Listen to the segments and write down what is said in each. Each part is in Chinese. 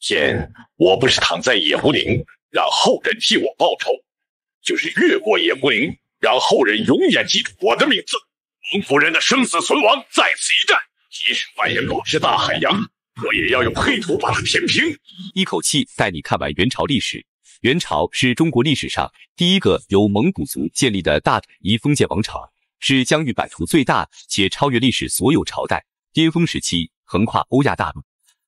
今天，我不是躺在野狐岭，让后人替我报仇，就是越过野狐岭，让后人永远记住我的名字。蒙古人的生死存亡在此一战。即使万延国是大海洋，我也要用黑土把它填平。一口气带你看完元朝历史。元朝是中国历史上第一个由蒙古族建立的大一封建王朝，是疆域版图最大且超越历史所有朝代，巅峰时期横跨欧亚大陆。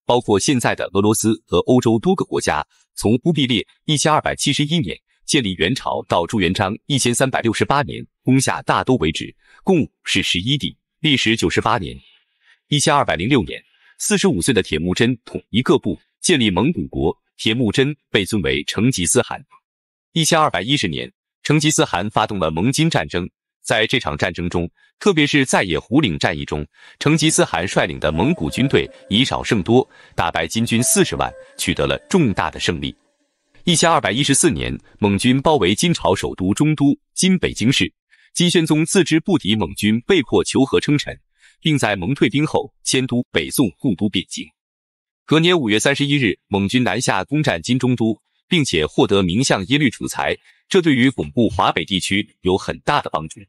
包括现在的俄罗斯和欧洲多个国家。从忽必烈一千二百七十一年建立元朝到朱元璋一千三百六十八年攻下大都为止，共是十一帝，历时九十八年。一千二百零六年，四十五岁的铁木真统一各部，建立蒙古国。铁木真被尊为成吉思汗。一千二百一十年，成吉思汗发动了蒙金战争。在这场战争中，特别是在野狐岭战役中，成吉思汗率领的蒙古军队以少胜多，打败金军四十万，取得了重大的胜利。一千二百一十四年，蒙军包围金朝首都中都（今北京市），金宣宗自知不敌蒙军，被迫求和称臣，并在蒙退兵后迁都北宋故都汴京。隔年五月三十一日，蒙军南下攻占金中都，并且获得名相耶律楚材，这对于巩固华北地区有很大的帮助。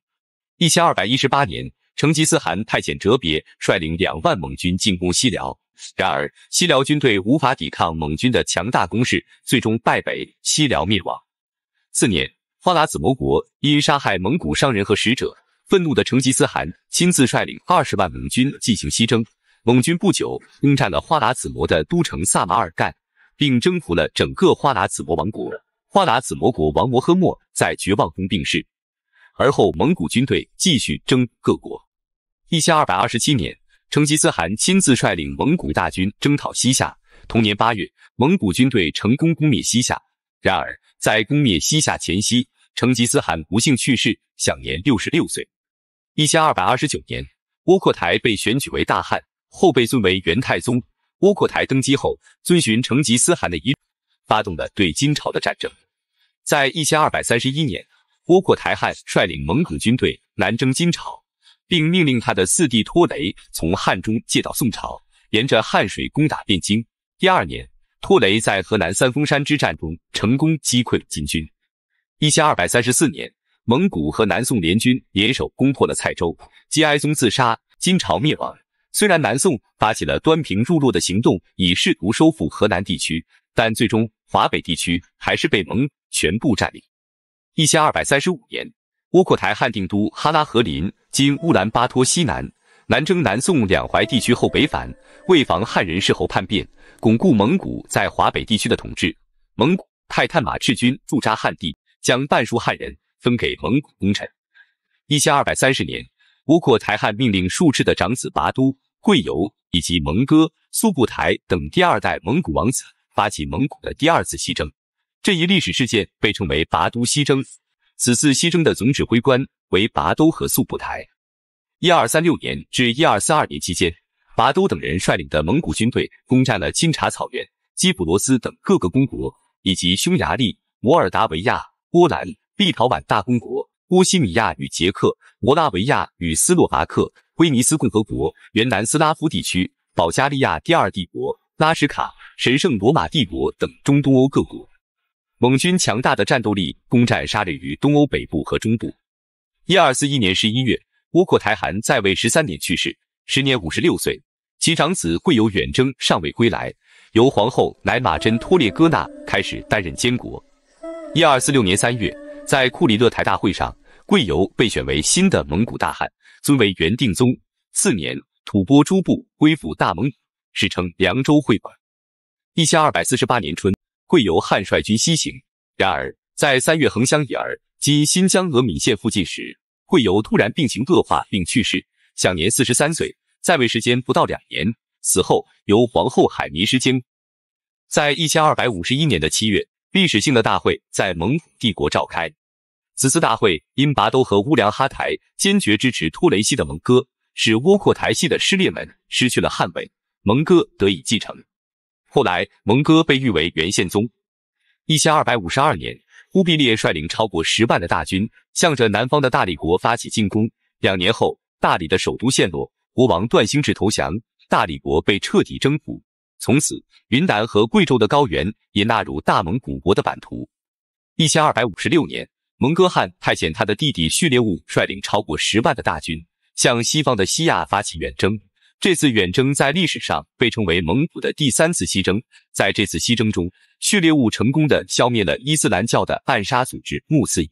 一千二百一十八年，成吉思汗派遣哲别率领两万蒙军进攻西辽，然而西辽军队无法抵抗蒙军的强大攻势，最终败北，西辽灭亡。次年，花剌子模国因杀害蒙古商人和使者，愤怒的成吉思汗亲自率领二十万蒙军进行西征，蒙军不久攻占了花剌子模的都城萨马尔干，并征服了整个花剌子模王国。花剌子模国王摩诃末在绝望中病逝。而后，蒙古军队继续征各国。一千二百二十七年，成吉思汗亲自率领蒙古大军征讨西夏。同年八月，蒙古军队成功攻灭西夏。然而，在攻灭西夏前夕，成吉思汗不幸去世，享年六十六岁。一千二百二十九年，窝阔台被选举为大汗，后被尊为元太宗。窝阔台登基后，遵循成吉思汗的遗嘱，发动了对金朝的战争。在一千二百三十一年。窝阔台汗率领蒙古军队南征金朝，并命令他的四弟拖雷从汉中借到宋朝，沿着汉水攻打汴京。第二年，拖雷在河南三峰山之战中成功击溃了金军。一千二百三十四年，蒙古和南宋联军联手攻破了蔡州，金哀宗自杀，金朝灭亡。虽然南宋发起了端平入洛的行动，以试图收复河南地区，但最终华北地区还是被蒙全部占领。一千二百三十五年，窝阔台汗定都哈拉和林（今乌兰巴托西南）。南征南宋两淮地区后北返，为防汉人事后叛变，巩固蒙古在华北地区的统治，蒙古泰坦马赤军驻扎汉地，将半数汉人分给蒙古功臣。一千二百三十年，窝阔台汗命令术赤的长子拔都、贵由以及蒙哥、速不台等第二代蒙古王子发起蒙古的第二次西征。这一历史事件被称为拔都西征。此次西征的总指挥官为拔都和速不台。一二三六年至一二四二年期间，拔都等人率领的蒙古军队攻占了金察草原、基普罗斯等各个公国，以及匈牙利、摩尔达维亚、波兰、立陶宛大公国、波西米亚与捷克、摩拉维亚与斯洛伐克、威尼斯共和国、原南斯拉夫地区、保加利亚第二帝国、拉什卡、神圣罗马帝国等中东欧各国。蒙军强大的战斗力，攻占、沙里于东欧北部和中部。一二四一年十一月，窝阔台汗在位十三年去世，时年五十六岁。其长子贵由远征尚未归来，由皇后乃马真·托列哥纳开始担任监国。一二四六年三月，在库里勒台大会上，贵由被选为新的蒙古大汗，尊为元定宗。次年，吐蕃诸部归附大蒙史称凉州会馆。一千二百四十八年春。会由汉率军西行，然而在三月横乡以儿（今新疆额敏县附近）时，会由突然病情恶化并去世，享年四十三岁，在位时间不到两年。死后由皇后海迷失监。在一千二百五十一年的七月，历史性的大会在蒙古帝国召开。此次大会因拔都和乌梁哈台坚决支持托雷西的蒙哥，使窝阔台系的失烈门失去了汉位，蒙哥得以继承。后来，蒙哥被誉为元宪宗。一千二百五十二年，忽必烈率领超过十万的大军，向着南方的大理国发起进攻。两年后，大理的首都陷落，国王段兴智投降，大理国被彻底征服。从此，云南和贵州的高原也纳入大蒙古国的版图。一千二百五十六年，蒙哥汗派遣他的弟弟序列兀率领超过十万的大军，向西方的西亚发起远征。这次远征在历史上被称为蒙古的第三次西征。在这次西征中，序列兀成功的消灭了伊斯兰教的暗杀组织穆斯仪。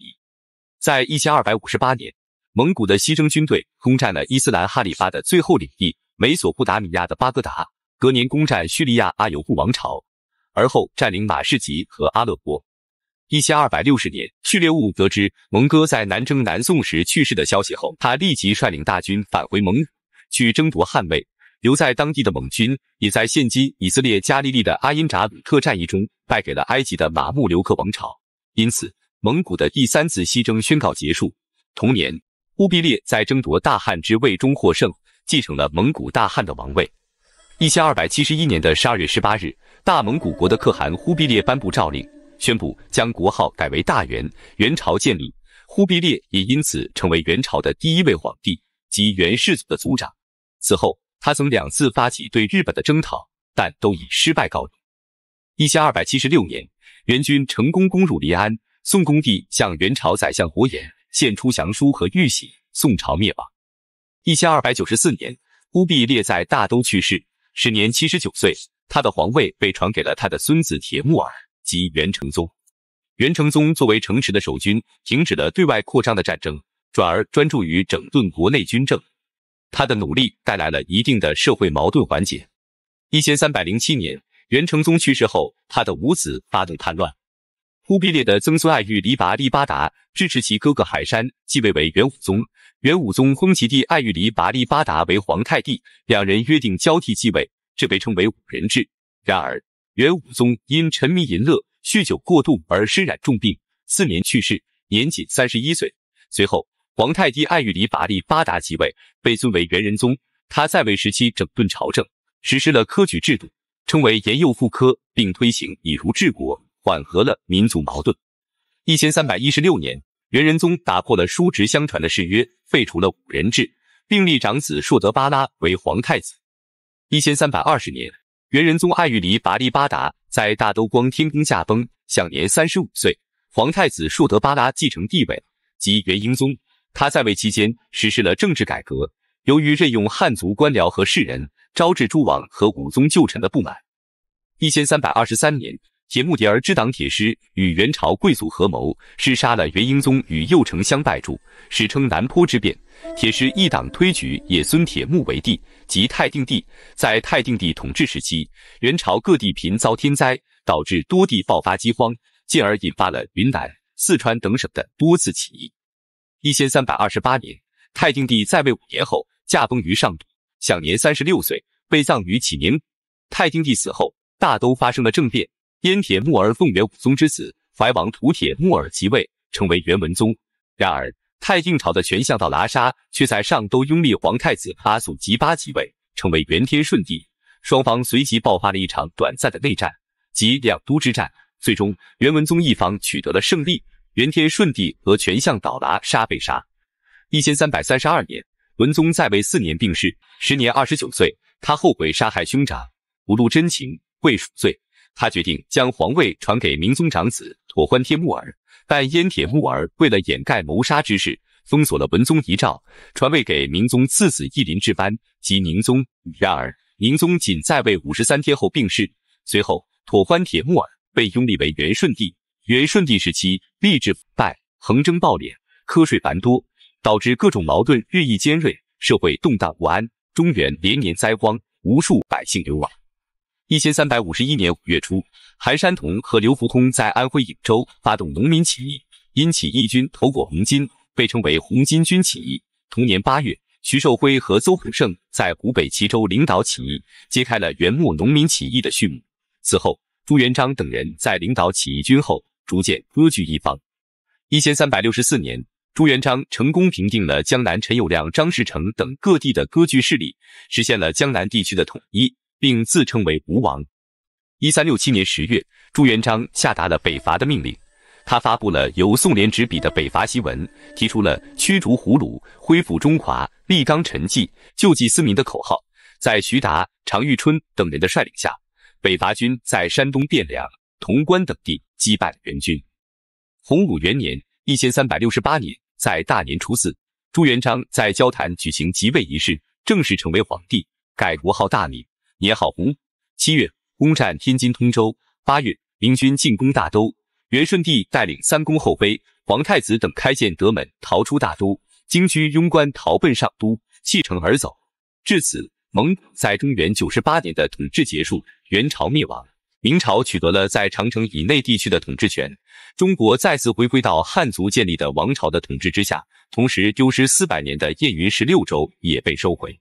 在一千二百五十八年，蒙古的西征军队攻占了伊斯兰哈里发的最后领地——美索不达米亚的巴格达。隔年攻占叙利亚阿尤布王朝，而后占领马士吉和阿勒颇。一千二百六十年，序列兀得知蒙哥在南征南宋时去世的消息后，他立即率领大军返回蒙古。去争夺汗位，留在当地的蒙军也在现今以色列加利利的阿因扎鲁特战役中败给了埃及的马穆留克王朝，因此蒙古的第三次西征宣告结束。同年，忽必烈在争夺大汗之位中获胜，继承了蒙古大汗的王位。一千二百七十一年的十二月十八日，大蒙古国的可汗忽必烈颁布诏令，宣布将国号改为大元，元朝建立，忽必烈也因此成为元朝的第一位皇帝及元世祖的族长。此后，他曾两次发起对日本的征讨，但都以失败告终。一千二百七十六年，元军成功攻入临安，宋恭帝向元朝宰相胡彦献出降书和玉玺，宋朝灭亡。一千二百九十四年，忽必烈在大都去世，时年七十九岁。他的皇位被传给了他的孙子铁木儿及元成宗。元成宗作为城池的守军，停止了对外扩张的战争，转而专注于整顿国内军政。他的努力带来了一定的社会矛盾缓解。一千三百零七年，元成宗去世后，他的五子发动叛乱。忽必烈的曾孙爱玉离拔力八达支持其哥哥海山继位为元武宗。元武宗封其弟爱玉离拔力八达为皇太弟，两人约定交替继位，这被称为五人制。然而，元武宗因沉迷淫乐、酗酒过度而身染重病，四年去世，年仅三十一岁。随后，皇太帝爱育黎拔力八达即位，被尊为元仁宗。他在位时期整顿朝政，实施了科举制度，称为延幼复科，并推行以儒治国，缓和了民族矛盾。一千三百一十六年，元仁宗打破了叔侄相传的誓约，废除了五人制，并立长子硕德巴拉为皇太子。一千三百二十年，元仁宗爱育黎拔力八达在大都光天宫驾崩，享年三十五岁。皇太子硕德巴拉继承帝位，即元英宗。他在位期间实施了政治改革，由于任用汉族官僚和士人，招致诸王和武宗旧臣的不满。一千三百二十三年，铁木迭儿之党铁师与元朝贵族合谋，弑杀了元英宗与右丞相拜主，史称南坡之变。铁师一党推举也孙铁木为帝，即泰定帝。在泰定帝统治时期，元朝各地频遭天灾，导致多地爆发饥荒，进而引发了云南、四川等省的多次起义。一千三百二十八年，泰定帝在位五年后驾崩于上都，享年三十六岁，被葬于启宁。泰定帝死后，大都发生了政变，燕铁木儿奉元武宗之子怀王图铁木儿即位，成为元文宗。然而，泰定朝的权相到拉沙却在上都拥立皇太子阿速吉巴即位，成为元天顺帝。双方随即爆发了一场短暂的内战，即两都之战。最终，元文宗一方取得了胜利。元天顺帝和全相倒拿杀被杀。一千三百三十二年，文宗在位四年病逝，时年二十九岁。他后悔杀害兄长，不露真情，为赎罪，他决定将皇位传给明宗长子妥欢帖木儿。但燕铁木儿为了掩盖谋杀之事，封锁了文宗遗诏，传位给明宗次子义林质班及宁宗。然而，宁宗仅在位五十三天后病逝，随后妥欢帖木儿被拥立为元顺帝。元顺帝时期，吏治腐败，横征暴敛，苛税繁多，导致各种矛盾日益尖锐，社会动荡不安，中原连年灾荒，无数百姓流亡。一千三百五十一年五月初，韩山童和刘福通在安徽颍州发动农民起义，因起义军头裹红巾，被称为红巾军起义。同年八月，徐寿辉和邹普胜在湖北蕲州领导起义，揭开了元末农民起义的序幕。此后，朱元璋等人在领导起义军后。逐渐割据一方。一千三百六十四年，朱元璋成功平定了江南陈友谅、张士诚等各地的割据势力，实现了江南地区的统一，并自称为吴王。一三六七年十月，朱元璋下达了北伐的命令，他发布了由宋濂执笔的北伐檄文，提出了驱逐胡虏、恢复中华、立纲陈纪、救济思民的口号。在徐达、常遇春等人的率领下，北伐军在山东汴梁、潼关等地。击败了元军。洪武元年（一千三百六十八年）在大年初四，朱元璋在交坛举行即位仪式，正式成为皇帝，改国号大明，年号洪武。七月，攻占天津通州。八月，明军进攻大都，元顺帝带领三公后妃、皇太子等开建德门逃出大都，京居庸关逃奔上都，弃城而走。至此，蒙在中原九十八年的统治结束，元朝灭亡。明朝取得了在长城以内地区的统治权，中国再次回归到汉族建立的王朝的统治之下，同时丢失四百年的燕云十六州也被收回。